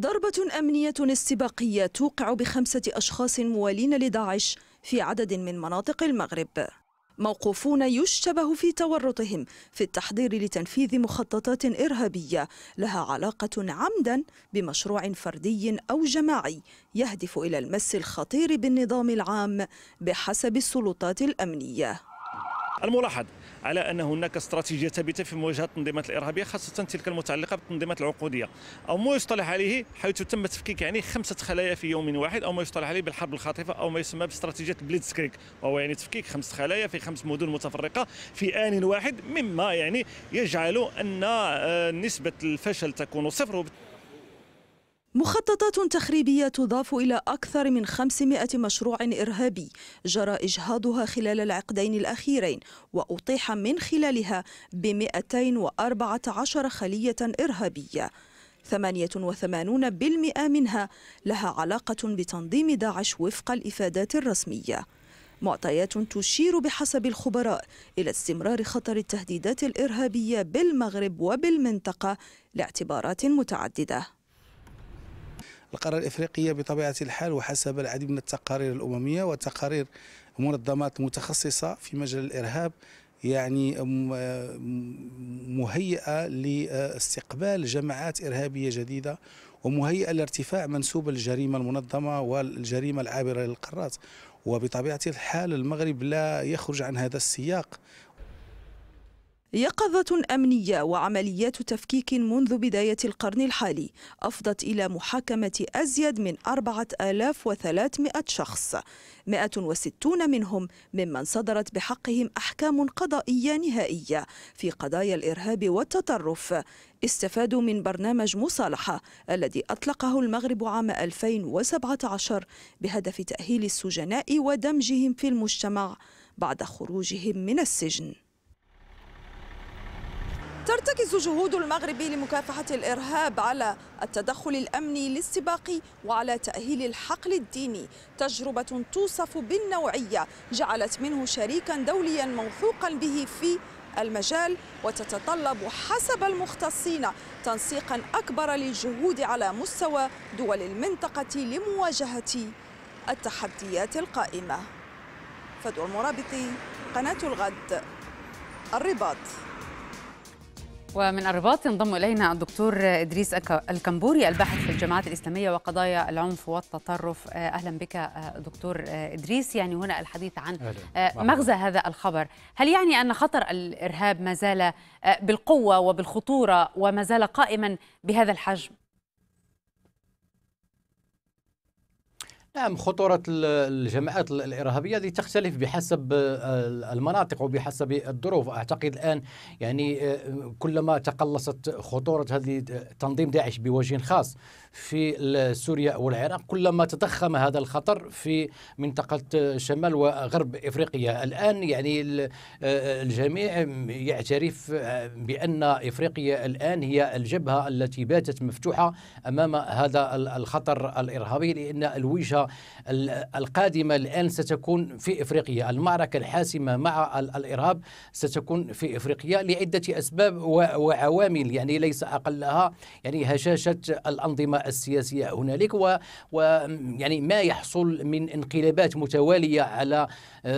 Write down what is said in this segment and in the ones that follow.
ضربة أمنية استباقية توقع بخمسة أشخاص موالين لداعش في عدد من مناطق المغرب موقوفون يشتبه في تورطهم في التحضير لتنفيذ مخططات إرهابية لها علاقة عمدا بمشروع فردي أو جماعي يهدف إلى المس الخطير بالنظام العام بحسب السلطات الأمنية الملاحظ على ان هناك استراتيجيه ثابته في مواجهه التنظيمات الارهابيه خاصه تلك المتعلقه بالتنظيمات العقوديه او ما يصطلح عليه حيث تم تفكيك يعني خمسه خلايا في يوم واحد او ما يصطلح عليه بالحرب الخاطفه او ما يسمى باستراتيجيه بليتس كريك وهو يعني تفكيك خمس خلايا في خمس مدن متفرقه في ان واحد مما يعني يجعل ان آه، نسبه الفشل تكون صفر مخططات تخريبية تضاف إلى أكثر من 500 مشروع إرهابي جرى إجهاضها خلال العقدين الأخيرين وأطيح من خلالها ب 214 خلية إرهابية 88% منها لها علاقة بتنظيم داعش وفق الإفادات الرسمية معطيات تشير بحسب الخبراء إلى استمرار خطر التهديدات الإرهابية بالمغرب وبالمنطقة لاعتبارات متعددة القارة الإفريقية بطبيعة الحال وحسب العديد من التقارير الأممية وتقارير منظمات متخصصة في مجال الإرهاب يعني مهيئة لاستقبال جماعات إرهابية جديدة ومهيئة لارتفاع منسوب الجريمة المنظمة والجريمة العابرة للقارات وبطبيعة الحال المغرب لا يخرج عن هذا السياق يقظة أمنية وعمليات تفكيك منذ بداية القرن الحالي أفضت إلى محاكمة أزيد من 4300 شخص 160 منهم ممن صدرت بحقهم أحكام قضائية نهائية في قضايا الإرهاب والتطرف استفادوا من برنامج مصالحة الذي أطلقه المغرب عام 2017 بهدف تأهيل السجناء ودمجهم في المجتمع بعد خروجهم من السجن ترتكز جهود المغرب لمكافحة الإرهاب على التدخل الأمني للسباق وعلى تأهيل الحقل الديني تجربة توصف بالنوعية جعلت منه شريكا دوليا موثوقا به في المجال وتتطلب حسب المختصين تنسيقا أكبر للجهود على مستوى دول المنطقة لمواجهة التحديات القائمة فدوى المرابطي قناة الغد الرباط ومن الرباط ينضم الينا الدكتور ادريس الكمبوري الباحث في الجامعات الاسلاميه وقضايا العنف والتطرف آه، اهلا بك آه، دكتور ادريس يعني هنا الحديث عن آه، مغزى هذا الخبر هل يعني ان خطر الارهاب ما زال بالقوه وبالخطوره وما زال قائما بهذا الحجم نعم خطورة الجماعات الإرهابية هذه تختلف بحسب آه، المناطق وبحسب الظروف أعتقد الآن يعني آه، كلما تقلصت خطورة هذه آه، تنظيم داعش بوجه خاص في سوريا والعراق كلما تضخم هذا الخطر في منطقة شمال وغرب إفريقيا الآن يعني الجميع يعترف بأن إفريقيا الآن هي الجبهة التي باتت مفتوحة أمام هذا الخطر الإرهابي لأن الوجهة القادمة الآن ستكون في إفريقيا المعركة الحاسمة مع الإرهاب ستكون في إفريقيا لعدة أسباب وعوامل يعني ليس أقلها يعني هشاشة الأنظمة السياسية هنالك و, يعني ما يحصل من انقلابات متوالية على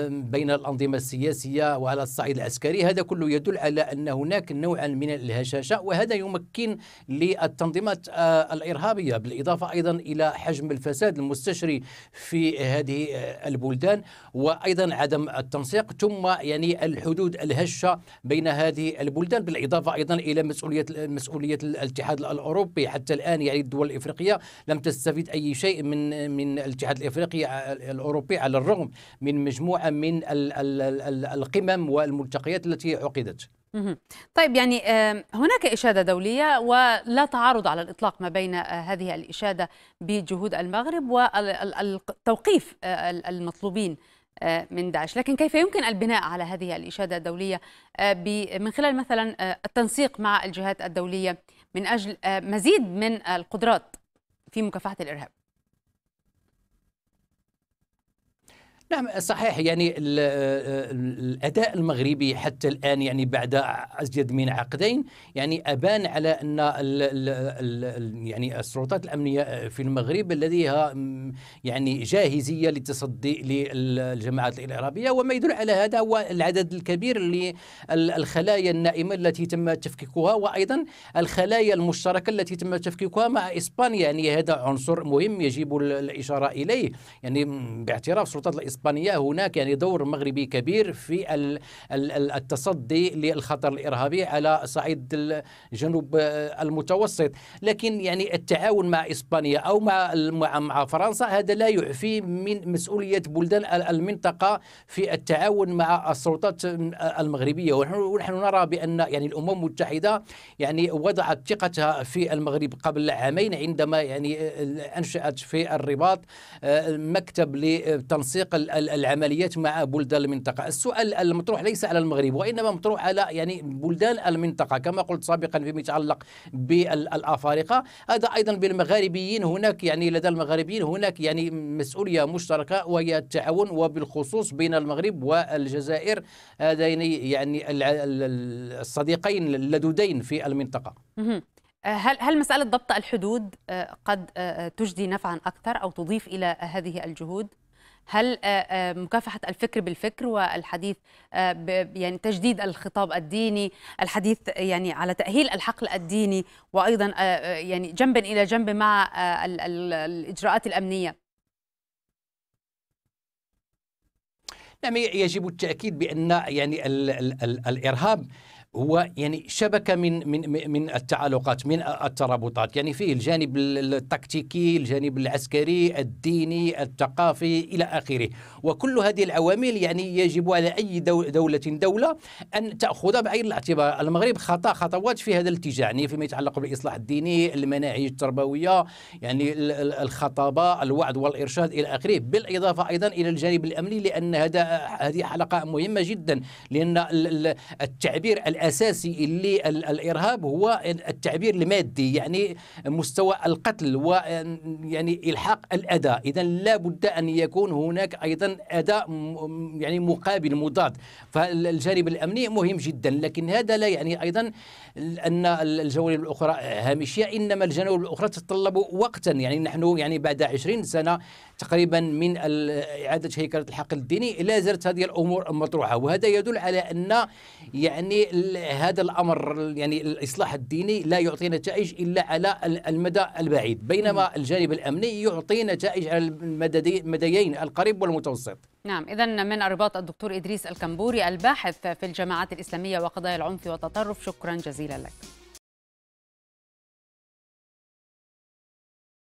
بين الأنظمة السياسية وعلى الصعيد العسكري هذا كله يدل على أن هناك نوعا من الهشاشة وهذا يمكن للتنظيمات آه، الإرهابية بالإضافة أيضا إلى حجم الفساد المستشري الجري في هذه آه، البلدان وايضا عدم التنسيق ثم يعني الحدود الهشه بين هذه البلدان بالاضافه ايضا الى مسؤوليه مسؤوليه الاتحاد الاوروبي حتى الان يعني الدول الافريقيه لم تستفيد اي شيء من من الاتحاد الافريقي آه، الاوروبي على الرغم من مجموعه من القمم والملتقيات التي عقدت طيب يعني هناك إشادة دولية ولا تعارض على الإطلاق ما بين آه، هذه الإشادة بجهود المغرب والتوقيف آه، المطلوبين آه، من داعش لكن كيف يمكن البناء على هذه الإشادة الدولية من خلال مثلا التنسيق مع الجهات الدولية من أجل مزيد من القدرات في مكافحة الإرهاب نعم صحيح يعني آه، آه، الاداء المغربي حتى الان يعني بعد ازيد من عقدين يعني ابان على ان الـ الـ يعني السلطات الامنيه في المغرب لديها يعني جاهزيه للتصدي للجماعات الارهابيه وما يدل على هذا هو العدد الكبير للخلايا النائمه التي تم تفكيكها وايضا الخلايا المشتركه التي تم تفكيكها مع اسبانيا يعني هذا عنصر مهم يجب الاشاره اليه يعني باعتراف السلطات الاسبانيه إسبانيا هناك يعني دور مغربي كبير في التصدي للخطر الإرهابي على صعيد الجنوب آه، المتوسط لكن يعني التعاون مع إسبانيا أو مع مع فرنسا هذا لا يعفي من مسؤولية بلدان المنطقة في التعاون مع السلطات المغربية ونحن نرى بأن يعني الأمم المتحدة يعني وضعت ثقتها في المغرب قبل عامين عندما يعني آه، آه، أنشأت في الرباط مكتب لتنسيق العمليات مع بلدان المنطقة السؤال المطروح ليس على المغرب وإنما مطروح على يعني بلدان المنطقة كما قلت سابقا فيما يتعلق بالأفارقة هذا أيضا بالمغاربيين هناك يعني لدى المغاربيين هناك يعني مسؤولية مشتركة وهي التعاون وبالخصوص بين المغرب والجزائر هذين يعني الصديقين اللدودين في المنطقة آه، هل هل مساله ضبط الحدود آه، قد آه، تجدي نفعا اكثر او تضيف الى هذه الجهود؟ هل آه، آه، مكافحة الفكر بالفكر والحديث آه، يعني تجديد الخطاب الديني الحديث يعني على تأهيل الحقل الديني وأيضا يعني جنبا إلى جنب مع الإجراءات الأمنية نعم يجب التأكيد بأن يعني الإرهاب هو يعني شبكه من من من التعالقات من الترابطات يعني فيه الجانب التكتيكي الجانب العسكري الديني الثقافي الى اخره وكل هذه العوامل يعني يجب على اي دوله دوله ان تأخذ بعين الاعتبار المغرب خطا خطوات في هذا الاتجاه يعني فيما يتعلق بالاصلاح الديني المناهج التربويه يعني الخطابه الوعد والارشاد الى اخره بالاضافه ايضا الى الجانب الامني لان هذا هذه حلقه مهمه جدا لان التعبير الأساسي اللي الإرهاب هو التعبير المادي يعني مستوى القتل و يعني إلحاق الأذى إذا لا بد أن يكون هناك أيضا أداء يعني مقابل مضاد فالجانب الأمني مهم جدا لكن هذا لا يعني أيضا ان الجوانب الاخرى هامشيه انما الجوانب الاخرى تتطلب وقتا يعني نحن يعني بعد 20 سنه تقريبا من اعاده هيكله الحقل الديني لا زالت هذه الامور مطروحه وهذا يدل على ان يعني هذا الامر يعني الاصلاح الديني لا يعطي نتائج الا على المدى البعيد بينما الجانب الامني يعطي نتائج على المديين القريب والمتوسط نعم إذا من الرباط الدكتور إدريس الكمبوري الباحث في الجماعات الإسلامية وقضايا العنف والتطرف شكرا جزيلا لك